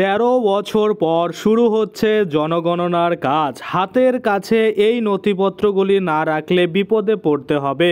তেরো বছর পর শুরু হচ্ছে জনগণনার কাজ হাতের কাছে এই নথিপত্রগুলি না রাখলে বিপদে পড়তে হবে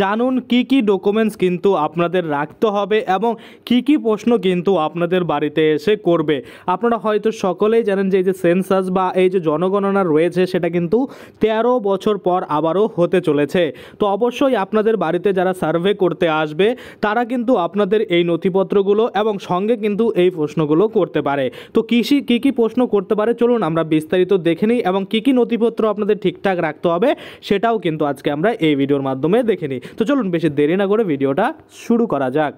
জানুন কি কি ডকুমেন্টস কিন্তু আপনাদের রাখতে হবে এবং কি কি প্রশ্ন কিন্তু আপনাদের বাড়িতে এসে করবে আপনারা হয়তো সকলেই জানেন যে এই যে সেন্সাস বা এই যে জনগণনা রয়েছে সেটা কিন্তু ১৩ বছর পর আবারও হতে চলেছে তো অবশ্যই আপনাদের বাড়িতে যারা সার্ভে করতে আসবে তারা কিন্তু আপনাদের এই নথিপত্রগুলো এবং সঙ্গে কিন্তু এই প্রশ্নগুলো করতে পারে পারে তো কৃষি কী কী প্রশ্ন করতে পারে চলুন আমরা বিস্তারিত দেখে নিই এবং কী কী নথিপত্র আপনাদের ঠিকঠাক রাখতে হবে সেটাও কিন্তু আজকে আমরা এই ভিডিওর মাধ্যমে দেখে নিই তো চলুন বেশি দেরি না করে ভিডিওটা শুরু করা যাক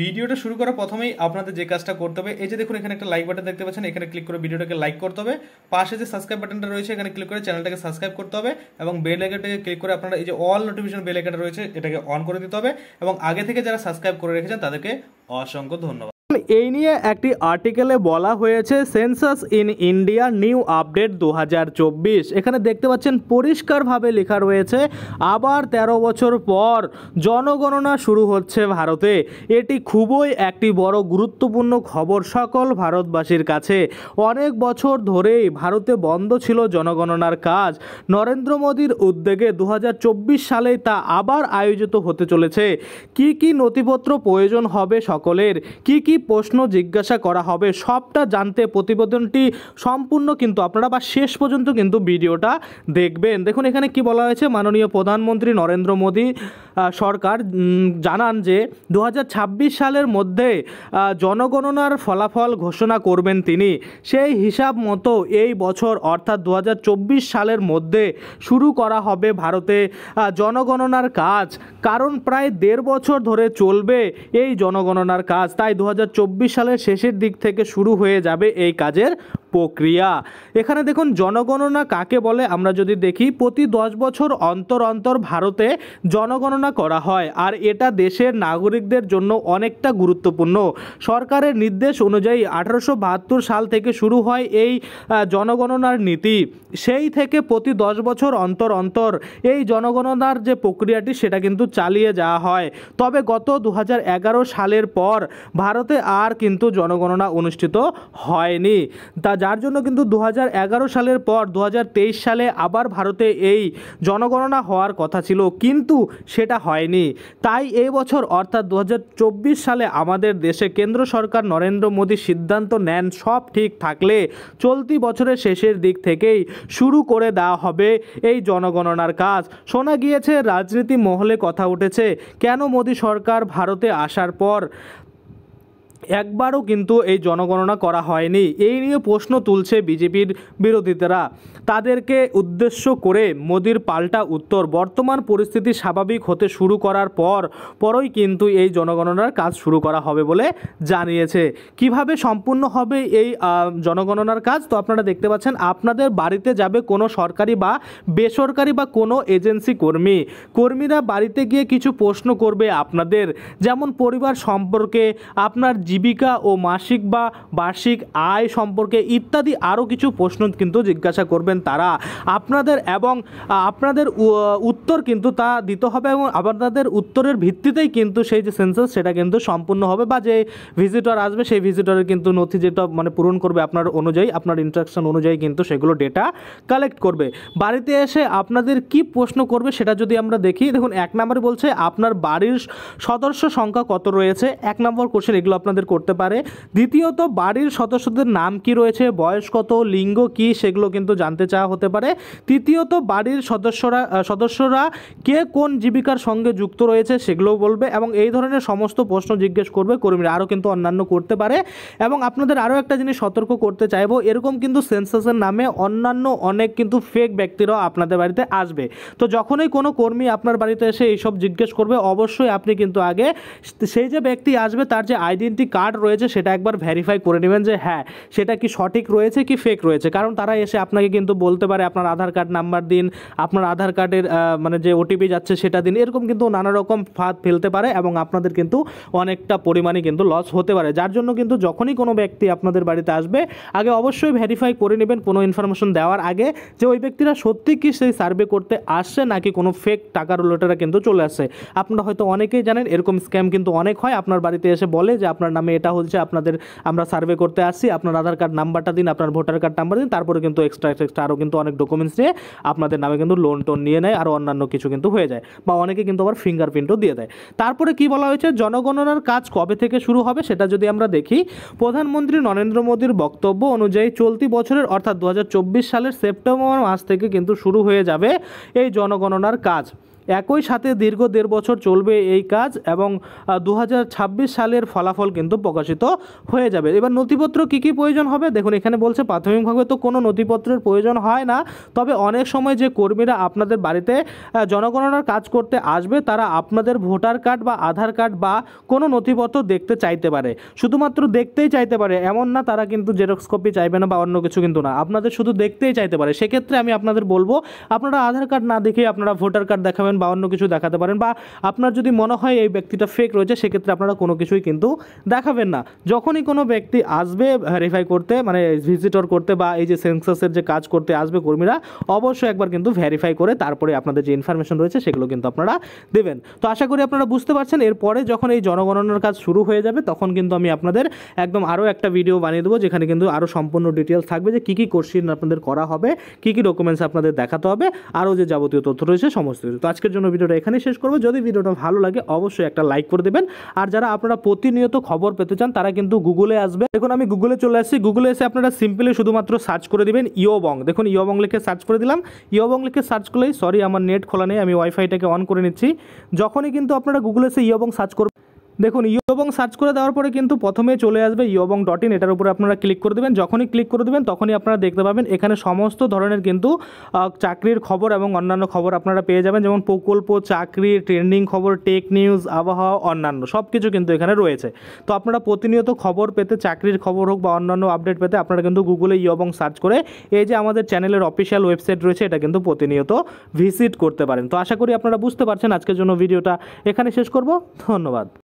ভিডিওটা শুরু করার প্রথমেই আপনাদের যে কাজটা করতে হবে এই যে দেখুন এখানে একটা লাইক বাটন দেখতে পাচ্ছেন এখানে ক্লিক করে ভিডিওটাকে লাইক করতে হবে পাশে যে সাবস্ক্রাইব বাটনটা রয়েছে এখানে ক্লিক করে চ্যানেলটাকে সাবস্ক্রাইব করতে হবে এবং বেল আইকনটাকে ক্লিক করে আপনারা এই যে অল নোটিফিকেশন বেল আইকনটা রয়েছে এটাকে অন করে দিতে হবে এবং আগে থেকে যারা সাবস্ক্রাইব করে রেখেছেন তাদেরকে অসংখ্য ধন্যবাদ এই নিয়ে একটি আর্টিকেলে বলা হয়েছে census in India new update দু এখানে দেখতে পাচ্ছেন পরিষ্কারভাবে লেখা রয়েছে আবার ১৩ বছর পর জনগণনা শুরু হচ্ছে ভারতে এটি খুবই একটি বড় গুরুত্বপূর্ণ খবর সকল ভারতবাসীর কাছে অনেক বছর ধরেই ভারতে বন্ধ ছিল জনগণনার কাজ নরেন্দ্র মোদীর উদ্যোগে দু সালে তা আবার আয়োজিত হতে চলেছে কি কি নথিপত্র প্রয়োজন হবে সকলের কি কি প্রশ্ন জিজ্ঞাসা করা হবে সবটা জানতে প্রতিবেদনটি সম্পূর্ণ কিন্তু আপনারা বা শেষ পর্যন্ত কিন্তু ভিডিওটা দেখবেন দেখুন এখানে কি বলা হয়েছে মাননীয় প্রধানমন্ত্রী নরেন্দ্র মোদী সরকার জানান যে দু সালের মধ্যে জনগণনার ফলাফল ঘোষণা করবেন তিনি সেই হিসাব মতো এই বছর অর্থাৎ দু সালের মধ্যে শুরু করা হবে ভারতে জনগণনার কাজ কারণ প্রায় দেড় বছর ধরে চলবে এই জনগণনার কাজ তাই দু সালের শেষের দিক থেকে শুরু হয়ে যাবে এই কাজের প্রক্রিয়া এখানে দেখুন জনগণনা কাকে বলে আমরা যদি দেখি প্রতি দশ বছর অন্তর অন্তর ভারতে জনগণনা করা হয় আর এটা দেশের নাগরিকদের জন্য অনেকটা গুরুত্বপূর্ণ সরকারের নির্দেশ অনুযায়ী আঠারোশো সাল থেকে শুরু হয় এই জনগণনার নীতি সেই থেকে প্রতি দশ বছর অন্তর অন্তর এই জনগণনার যে প্রক্রিয়াটি সেটা কিন্তু চালিয়ে যাওয়া হয় তবে গত দু সালের পর ভারতে আর কিন্তু জনগণনা অনুষ্ঠিত হয়নি তা যার জন্য কিন্তু দু সালের পর দু সালে আবার ভারতে এই জনগণনা হওয়ার কথা ছিল কিন্তু সেটা হয়নি তাই এই বছর অর্থাৎ দু সালে আমাদের দেশে কেন্দ্র সরকার নরেন্দ্র মোদী সিদ্ধান্ত নেন সব ঠিক থাকলে চলতি বছরের শেষের দিক থেকেই শুরু করে দেওয়া হবে এই জনগণনার কাজ শোনা গিয়েছে রাজনীতি মহলে কথা উঠেছে কেন মোদী সরকার ভারতে আসার পর একবারও কিন্তু এই জনগণনা করা হয়নি এই নিয়ে প্রশ্ন তুলছে বিজেপির বিরোধীরা তাদেরকে উদ্দেশ্য করে মোদির পাল্টা উত্তর বর্তমান পরিস্থিতি স্বাভাবিক হতে শুরু করার পর পরই কিন্তু এই জনগণনার কাজ শুরু করা হবে বলে জানিয়েছে কিভাবে সম্পূর্ণ হবে এই জনগণনার কাজ তো আপনারা দেখতে পাচ্ছেন আপনাদের বাড়িতে যাবে কোনো সরকারি বা বেসরকারি বা কোনো এজেন্সি কর্মী কর্মীরা বাড়িতে গিয়ে কিছু প্রশ্ন করবে আপনাদের যেমন পরিবার সম্পর্কে আপনার জীবন জীবিকা ও মাসিক বা বার্ষিক আয় সম্পর্কে ইত্যাদি আরও কিছু প্রশ্ন কিন্তু জিজ্ঞাসা করবেন তারা আপনাদের এবং আপনাদের উত্তর কিন্তু তা দিতে হবে এবং আপনাদের উত্তরের ভিত্তিতেই কিন্তু সেই যে সেন্সাস সেটা কিন্তু সম্পূর্ণ হবে বা যে ভিজিটর আসবে সেই ভিজিটরের কিন্তু নথি যেটা মানে পূরণ করবে আপনার অনুযায়ী আপনার ইন্ট্রাকশন অনুযায়ী কিন্তু সেগুলো ডেটা কালেক্ট করবে বাড়িতে এসে আপনাদের কি প্রশ্ন করবে সেটা যদি আমরা দেখি দেখুন এক নম্বরে বলছে আপনার বাড়ির সদস্য সংখ্যা কত রয়েছে এক নম্বর কোশ্চেন এগুলো আপনাদের করতে পারে দ্বিতীয়ত বাড়ির সদস্যদের নাম কি রয়েছে বয়স কত লিঙ্গ কি সেগুলো কিন্তু জানতে চাওয়া হতে পারে তৃতীয়ত বাড়ির সদস্যরা সদস্যরা কে কোন জীবিকার সঙ্গে যুক্ত রয়েছে সেগুলোও বলবে এবং এই ধরনের সমস্ত প্রশ্ন জিজ্ঞেস করবে কর্মীরা আরও কিন্তু অন্যান্য করতে পারে এবং আপনাদের আরও একটা জিনিস সতর্ক করতে চাইবো এরকম কিন্তু সেন্সাসের নামে অন্যান্য অনেক কিন্তু ফেক ব্যক্তিরাও আপনাদের বাড়িতে আসবে তো যখনই কোনো কর্মী আপনার বাড়িতে এসে এইসব জিজ্ঞেস করবে অবশ্যই আপনি কিন্তু আগে সেই যে ব্যক্তি আসবে তার যে আইডেন্টি কার্ড রয়েছে সেটা একবার ভ্যারিফাই করে নেবেন যে হ্যাঁ সেটা কি সঠিক রয়েছে কি ফেক রয়েছে কারণ তারা এসে আপনাকে কিন্তু বলতে পারে আপনার আধার কার্ড নাম্বার দিন আপনার আধার কার্ডের মানে যে ওটিপি যাচ্ছে সেটা দিন এরকম কিন্তু নানা রকম ফাঁদ ফেলতে পারে এবং আপনাদের কিন্তু অনেকটা পরিমাণে কিন্তু লস হতে পারে যার জন্য কিন্তু যখনই কোনো ব্যক্তি আপনাদের বাড়িতে আসবে আগে অবশ্যই ভ্যারিফাই করে নেবেন কোনো ইনফরমেশন দেওয়ার আগে যে ওই ব্যক্তিরা সত্যি কি সেই সার্ভে করতে আসছে নাকি কোনো ফেক টাকার লোটেরা কিন্তু চলে আসে আপনারা হয়তো অনেকেই জানেন এরকম স্ক্যাম কিন্তু অনেক হয় আপনার বাড়িতে এসে বলে যে আপনার নামে নামে এটা হচ্ছে আপনাদের আমরা সার্ভে করতে আসছি আপনার আধার কার্ড নাম্বারটা দিন আপনার ভোটার কার্ড নাম্বার দিন তারপরে কিন্তু এক্সট্রা এক্সট্রা আরও কিন্তু অনেক ডকুমেন্টস নিয়ে আপনাদের নামে কিন্তু লোন টোন নিয়ে নেয় আরও অন্যান্য কিছু কিন্তু হয়ে যায় বা অনেকে কিন্তু আবার ফিঙ্গারপ্রিন্টও দিয়ে দেয় তারপরে কি বলা হয়েছে জনগণনার কাজ কবে থেকে শুরু হবে সেটা যদি আমরা দেখি প্রধানমন্ত্রী নরেন্দ্র মোদীর বক্তব্য অনুযায়ী চলতি বছরের অর্থাৎ দু সালের সেপ্টেম্বর মাস থেকে কিন্তু শুরু হয়ে যাবে এই জনগণনার কাজ একই সাথে দীর্ঘ দেড় বছর চলবে এই কাজ এবং দু সালের ফলাফল কিন্তু প্রকাশিত হয়ে যাবে এবার নথিপত্র কি কি প্রয়োজন হবে দেখুন এখানে বলছে প্রাথমিকভাবে তো কোনো নথিপত্রের প্রয়োজন হয় না তবে অনেক সময় যে কর্মীরা আপনাদের বাড়িতে জনগণনার কাজ করতে আসবে তারা আপনাদের ভোটার কার্ড বা আধার কার্ড বা কোনো নথিপত্র দেখতে চাইতে পারে শুধুমাত্র দেখতেই চাইতে পারে এমন না তারা কিন্তু জেরক্স কপি চাইবে না বা অন্য কিছু কিন্তু না আপনাদের শুধু দেখতেই চাইতে পারে সেক্ষেত্রে আমি আপনাদের বলবো আপনারা আধার কার্ড না দেখে আপনারা ভোটার কার্ড দেখাবেন বা অন্য কিছু দেখাতে পারেন বা আপনার যদি মনে হয় এই ব্যক্তিটা ফেক রয়েছে সেক্ষেত্রে আপনারা কোনো কিছুই কিন্তু দেখাবেন না যখনই কোনো ব্যক্তি আসবে ভেরিফাই করতে মানে ভিজিটর করতে বা এই যে সেন্সাসের যে কাজ করতে আসবে কর্মীরা অবশ্যই একবার কিন্তু ভেরিফাই করে তারপরে আপনাদের যে ইনফরমেশন রয়েছে সেগুলো কিন্তু আপনারা দেবেন তো আশা করি আপনারা বুঝতে পারছেন এরপরে যখন এই জনগণনার কাজ শুরু হয়ে যাবে তখন কিন্তু আমি আপনাদের একদম আরও একটা ভিডিও বানিয়ে দেবো যেখানে কিন্তু আরও সম্পূর্ণ ডিটেলস থাকবে যে কী কী কোশ্চিন আপনাদের করা হবে কী কী ডকুমেন্টস আপনাদের দেখাতে হবে আরও যে যাবতীয় তথ্য রয়েছে সমস্ত কিছু তো আজকে আজকের জন্য ভিডিওটা এখানেই শেষ করবো যদি ভিডিওটা ভালো লাগে অবশ্যই একটা লাইক করে দেবেন আর যারা আপনারা প্রতিনিয়ত খবর পেতে চান তারা কিন্তু গুগলে আসবে দেখুন আমি গুগলে চলে আসছি গুগলে এসে আপনারা সিম্পলি শুধুমাত্র সার্চ করে দেবেন ইয়োবং দেখুন ইয়োবং লিখে সার্চ করে দিলাম ইয়োবং লিখে সার্চ করলেই সরি আমার নেট খোলা নেই আমি ওয়াইফাইটাকে অন করে নিচ্ছি যখনই কিন্তু আপনারা গুগলে এসে ইয়োবং সার্চ করবেন দেখুন ইয়োবং সার্চ করে দেওয়ার পরে কিন্তু প্রথমে চলে আসবে ইয়োবং ডট ইন এটার উপরে আপনারা ক্লিক করে দেবেন যখনই ক্লিক করে দেবেন তখনই আপনারা দেখতে পাবেন এখানে সমস্ত ধরনের কিন্তু চাকরির খবর এবং অন্যান্য খবর আপনারা পেয়ে যাবেন যেমন প্রকল্প চাকরি ট্রেন্ডিং খবর টেক নিউজ আবহাওয়া অন্যান্য সব কিছু কিন্তু এখানে রয়েছে তো আপনারা প্রতিনিয়ত খবর পেতে চাকরির খবর হোক বা অন্যান্য আপডেট পেতে আপনারা কিন্তু গুগলে ইয়োবং সার্চ করে এই যে আমাদের চ্যানেলের অফিসিয়াল ওয়েবসাইট রয়েছে এটা কিন্তু প্রতিনিয়ত ভিজিট করতে পারেন তো আশা করি আপনারা বুঝতে পারছেন আজকের জন্য ভিডিওটা এখানে শেষ করব ধন্যবাদ